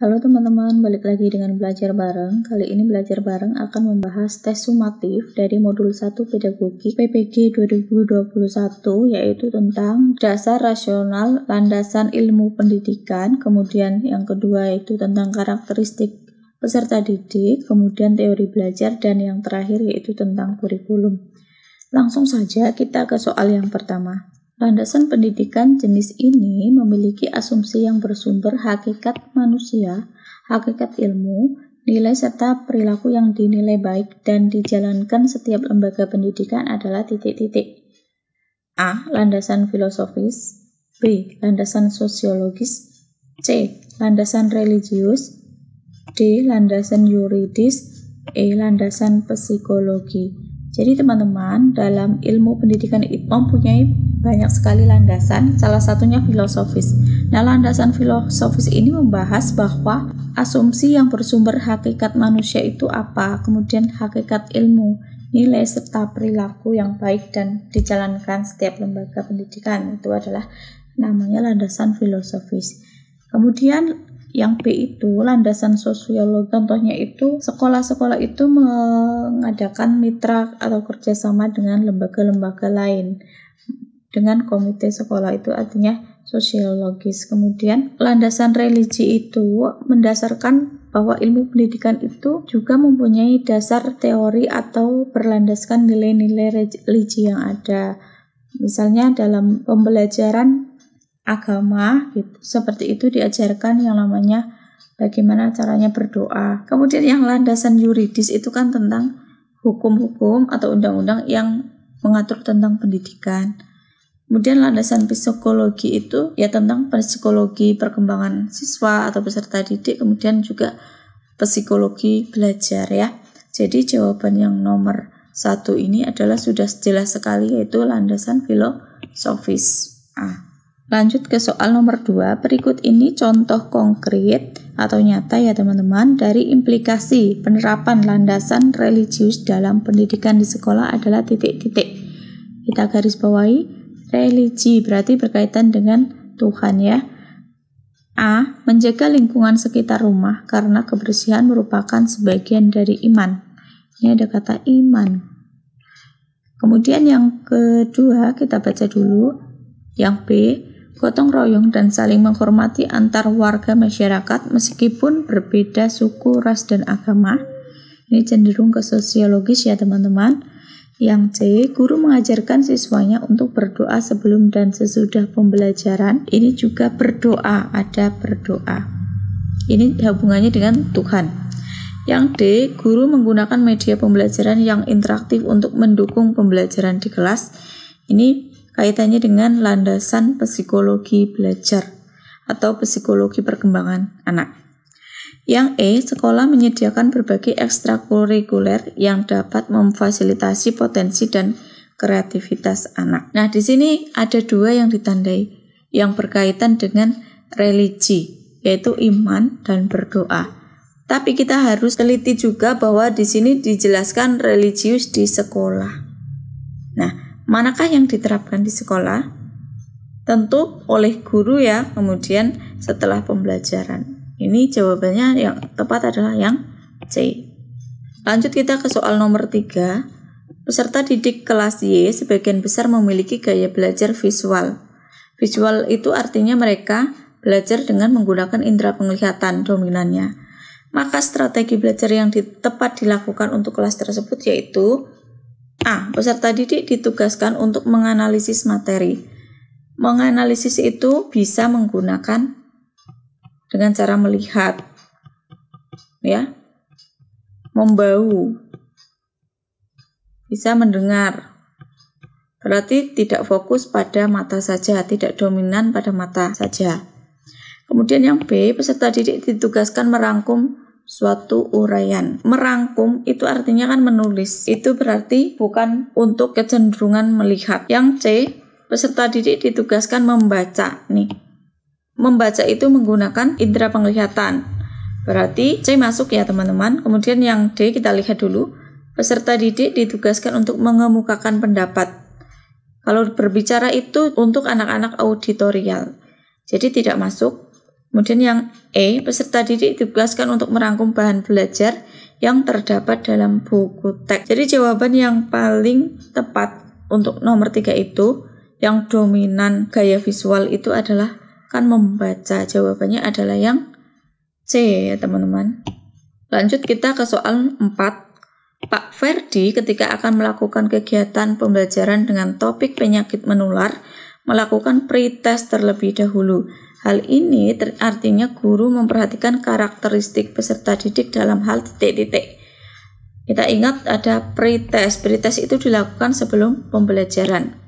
Halo teman-teman, balik lagi dengan belajar bareng. Kali ini belajar bareng akan membahas tes sumatif dari modul 1 Pedagogi PPG 2021 yaitu tentang dasar rasional, landasan ilmu pendidikan, kemudian yang kedua itu tentang karakteristik peserta didik, kemudian teori belajar dan yang terakhir yaitu tentang kurikulum. Langsung saja kita ke soal yang pertama. Landasan pendidikan jenis ini memiliki asumsi yang bersumber hakikat manusia, hakikat ilmu, nilai serta perilaku yang dinilai baik dan dijalankan setiap lembaga pendidikan adalah titik-titik. A. Landasan filosofis B. Landasan sosiologis C. Landasan religius D. Landasan yuridis E. Landasan psikologi Jadi teman-teman, dalam ilmu pendidikan itu mempunyai banyak sekali landasan, salah satunya filosofis. Nah, landasan filosofis ini membahas bahwa asumsi yang bersumber hakikat manusia itu apa, kemudian hakikat ilmu, nilai serta perilaku yang baik dan dijalankan setiap lembaga pendidikan itu adalah namanya landasan filosofis. Kemudian yang B itu landasan sosiolog contohnya itu sekolah-sekolah itu mengadakan mitra atau kerjasama dengan lembaga-lembaga lain dengan komite sekolah itu artinya sosiologis. Kemudian landasan religi itu mendasarkan bahwa ilmu pendidikan itu juga mempunyai dasar teori atau berlandaskan nilai-nilai religi yang ada. Misalnya dalam pembelajaran agama gitu. Seperti itu diajarkan yang namanya bagaimana caranya berdoa. Kemudian yang landasan yuridis itu kan tentang hukum-hukum atau undang-undang yang mengatur tentang pendidikan. Kemudian landasan psikologi itu ya tentang psikologi perkembangan siswa atau peserta didik, kemudian juga psikologi belajar ya. Jadi jawaban yang nomor satu ini adalah sudah jelas sekali yaitu landasan filosofis. Ah. Lanjut ke soal nomor dua. berikut ini contoh konkret atau nyata ya teman-teman dari implikasi penerapan landasan religius dalam pendidikan di sekolah adalah titik-titik. Kita garis bawahi religi berarti berkaitan dengan Tuhan ya. A. Menjaga lingkungan sekitar rumah karena kebersihan merupakan sebagian dari iman. Ini ada kata iman. Kemudian yang kedua kita baca dulu. Yang B. Gotong royong dan saling menghormati antar warga masyarakat meskipun berbeda suku, ras, dan agama. Ini cenderung ke sosiologis ya teman-teman. Yang C, guru mengajarkan siswanya untuk berdoa sebelum dan sesudah pembelajaran. Ini juga berdoa, ada berdoa. Ini hubungannya dengan Tuhan. Yang D, guru menggunakan media pembelajaran yang interaktif untuk mendukung pembelajaran di kelas. Ini kaitannya dengan landasan psikologi belajar atau psikologi perkembangan anak. Yang E, sekolah menyediakan berbagai ekstrakurikuler yang dapat memfasilitasi potensi dan kreativitas anak. Nah, di sini ada dua yang ditandai yang berkaitan dengan religi, yaitu iman dan berdoa. Tapi kita harus teliti juga bahwa di sini dijelaskan religius di sekolah. Nah, manakah yang diterapkan di sekolah? Tentu oleh guru ya, kemudian setelah pembelajaran. Ini jawabannya yang tepat adalah yang C. Lanjut kita ke soal nomor 3. Peserta didik kelas Y sebagian besar memiliki gaya belajar visual. Visual itu artinya mereka belajar dengan menggunakan indera penglihatan dominannya. Maka strategi belajar yang tepat dilakukan untuk kelas tersebut yaitu A. Peserta didik ditugaskan untuk menganalisis materi. Menganalisis itu bisa menggunakan dengan cara melihat ya membau bisa mendengar berarti tidak fokus pada mata saja tidak dominan pada mata saja kemudian yang B peserta didik ditugaskan merangkum suatu uraian. Merangkum itu artinya kan menulis. Itu berarti bukan untuk kecenderungan melihat. Yang C, peserta didik ditugaskan membaca nih membaca itu menggunakan indera penglihatan. Berarti C masuk ya teman-teman. Kemudian yang D kita lihat dulu. Peserta didik ditugaskan untuk mengemukakan pendapat. Kalau berbicara itu untuk anak-anak auditorial. Jadi tidak masuk. Kemudian yang E, peserta didik ditugaskan untuk merangkum bahan belajar yang terdapat dalam buku teks. Jadi jawaban yang paling tepat untuk nomor 3 itu yang dominan gaya visual itu adalah akan membaca. Jawabannya adalah yang C ya teman-teman. Lanjut kita ke soal 4. Pak Ferdi ketika akan melakukan kegiatan pembelajaran dengan topik penyakit menular, melakukan pretest terlebih dahulu. Hal ini artinya guru memperhatikan karakteristik peserta didik dalam hal titik-titik. Kita ingat ada pretest. Pretest itu dilakukan sebelum pembelajaran.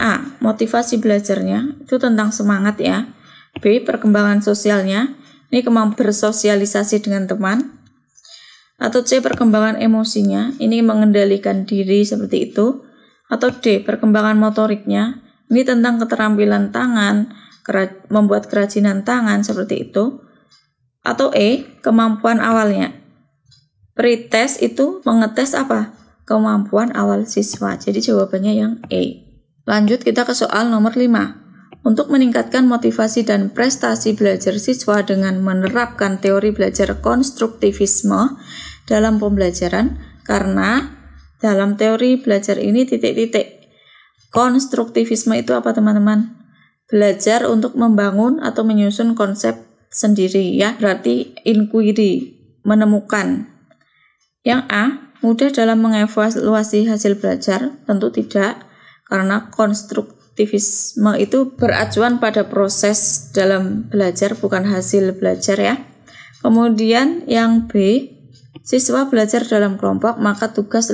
A. Motivasi belajarnya, itu tentang semangat ya. B. Perkembangan sosialnya, ini kemampuan bersosialisasi dengan teman. Atau C. Perkembangan emosinya, ini mengendalikan diri seperti itu. Atau D. Perkembangan motoriknya, ini tentang keterampilan tangan, membuat kerajinan tangan seperti itu. Atau E. Kemampuan awalnya. Pretest itu mengetes apa? Kemampuan awal siswa. Jadi jawabannya yang E. Lanjut kita ke soal nomor 5. Untuk meningkatkan motivasi dan prestasi belajar siswa dengan menerapkan teori belajar konstruktivisme dalam pembelajaran karena dalam teori belajar ini titik-titik konstruktivisme itu apa teman-teman? Belajar untuk membangun atau menyusun konsep sendiri ya, berarti inquiry, menemukan. Yang A, mudah dalam mengevaluasi hasil belajar? Tentu tidak karena konstruktivisme itu beracuan pada proses dalam belajar bukan hasil belajar ya. Kemudian yang B, siswa belajar dalam kelompok maka tugas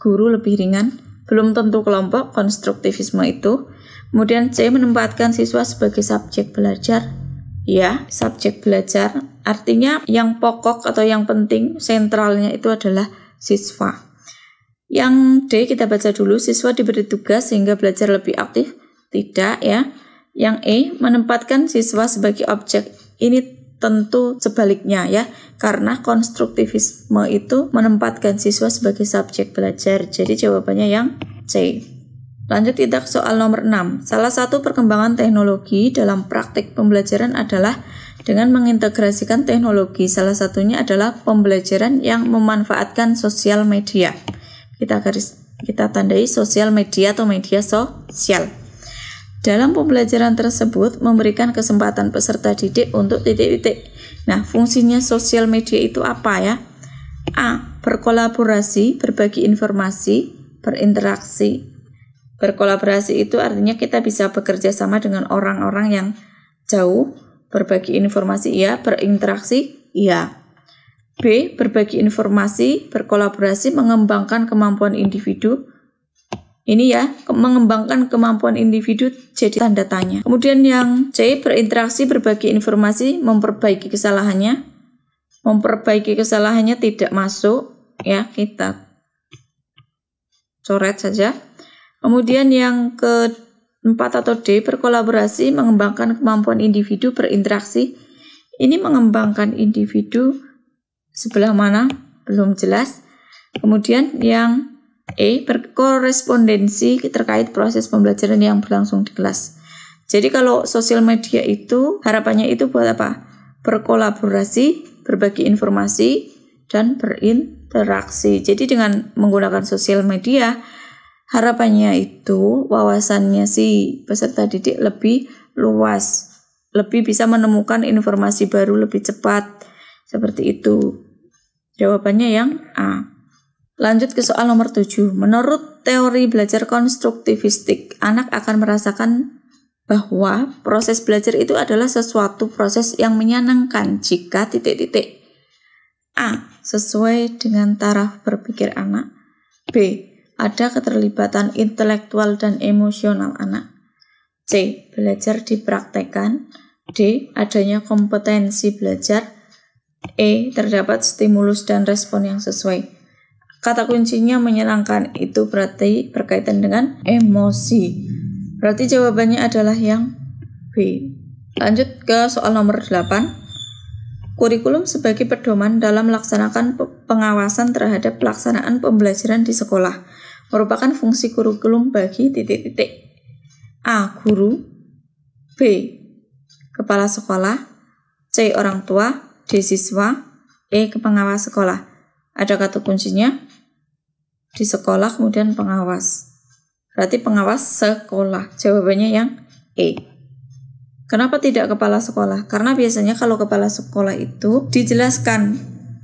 guru lebih ringan, belum tentu kelompok konstruktivisme itu. Kemudian C menempatkan siswa sebagai subjek belajar. Ya, subjek belajar artinya yang pokok atau yang penting sentralnya itu adalah siswa. Yang D kita baca dulu, siswa diberi tugas sehingga belajar lebih aktif. Tidak ya. Yang E, menempatkan siswa sebagai objek. Ini tentu sebaliknya ya, karena konstruktivisme itu menempatkan siswa sebagai subjek belajar. Jadi jawabannya yang C. Lanjut tidak soal nomor 6. Salah satu perkembangan teknologi dalam praktik pembelajaran adalah dengan mengintegrasikan teknologi. Salah satunya adalah pembelajaran yang memanfaatkan sosial media. Kita garis kita tandai sosial media atau media sosial. Dalam pembelajaran tersebut memberikan kesempatan peserta didik untuk titik-titik. Nah, fungsinya sosial media itu apa ya? A. Berkolaborasi, berbagi informasi, berinteraksi. Berkolaborasi itu artinya kita bisa bekerja sama dengan orang-orang yang jauh, berbagi informasi, ya, berinteraksi, ya. B. Berbagi informasi, berkolaborasi, mengembangkan kemampuan individu. Ini ya, mengembangkan kemampuan individu jadi tanda tanya. Kemudian yang C. Berinteraksi, berbagi informasi, memperbaiki kesalahannya. Memperbaiki kesalahannya tidak masuk. Ya, kita coret saja. Kemudian yang ke 4 atau D. Berkolaborasi, mengembangkan kemampuan individu, berinteraksi. Ini mengembangkan individu, sebelah mana belum jelas. Kemudian yang E berkorespondensi terkait proses pembelajaran yang berlangsung di kelas. Jadi kalau sosial media itu harapannya itu buat apa? Berkolaborasi, berbagi informasi, dan berinteraksi. Jadi dengan menggunakan sosial media, harapannya itu wawasannya si peserta didik lebih luas, lebih bisa menemukan informasi baru lebih cepat. Seperti itu. Jawabannya yang A. Lanjut ke soal nomor 7. Menurut teori belajar konstruktivistik, anak akan merasakan bahwa proses belajar itu adalah sesuatu proses yang menyenangkan jika titik-titik A. Sesuai dengan taraf berpikir anak B. Ada keterlibatan intelektual dan emosional anak C. Belajar dipraktekan D. Adanya kompetensi belajar E. Terdapat stimulus dan respon yang sesuai. Kata kuncinya menyenangkan itu berarti berkaitan dengan emosi. Berarti jawabannya adalah yang B. Lanjut ke soal nomor 8. Kurikulum sebagai pedoman dalam melaksanakan pengawasan terhadap pelaksanaan pembelajaran di sekolah merupakan fungsi kurikulum bagi titik-titik. A. Guru B. Kepala sekolah C. Orang tua D. Siswa E. Pengawas sekolah Ada kata kuncinya di sekolah kemudian pengawas Berarti pengawas sekolah Jawabannya yang E Kenapa tidak kepala sekolah? Karena biasanya kalau kepala sekolah itu dijelaskan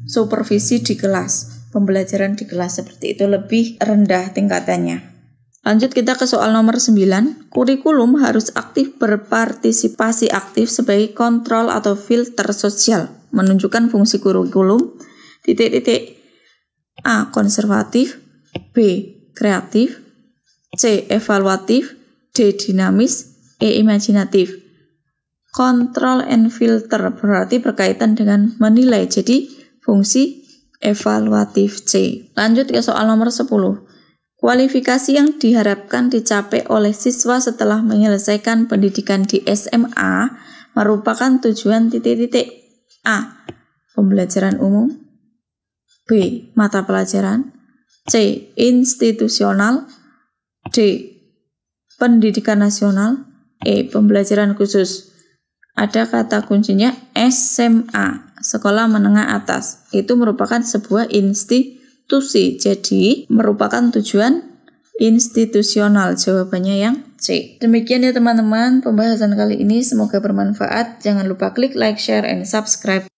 supervisi di kelas, pembelajaran di kelas seperti itu lebih rendah tingkatannya. Lanjut kita ke soal nomor 9. Kurikulum harus aktif berpartisipasi aktif sebagai kontrol atau filter sosial menunjukkan fungsi kurikulum titik-titik A. Konservatif B. Kreatif C. Evaluatif D. Dinamis E. Imajinatif Control and filter berarti berkaitan dengan menilai jadi fungsi evaluatif C lanjut ke soal nomor 10 kualifikasi yang diharapkan dicapai oleh siswa setelah menyelesaikan pendidikan di SMA merupakan tujuan titik-titik A. Pembelajaran umum B. Mata pelajaran C. Institusional D. Pendidikan nasional E. Pembelajaran khusus Ada kata kuncinya SMA Sekolah Menengah Atas Itu merupakan sebuah institusi Jadi merupakan tujuan institusional. Jawabannya yang C. Demikian ya teman-teman pembahasan kali ini. Semoga bermanfaat. Jangan lupa klik like, share, and subscribe.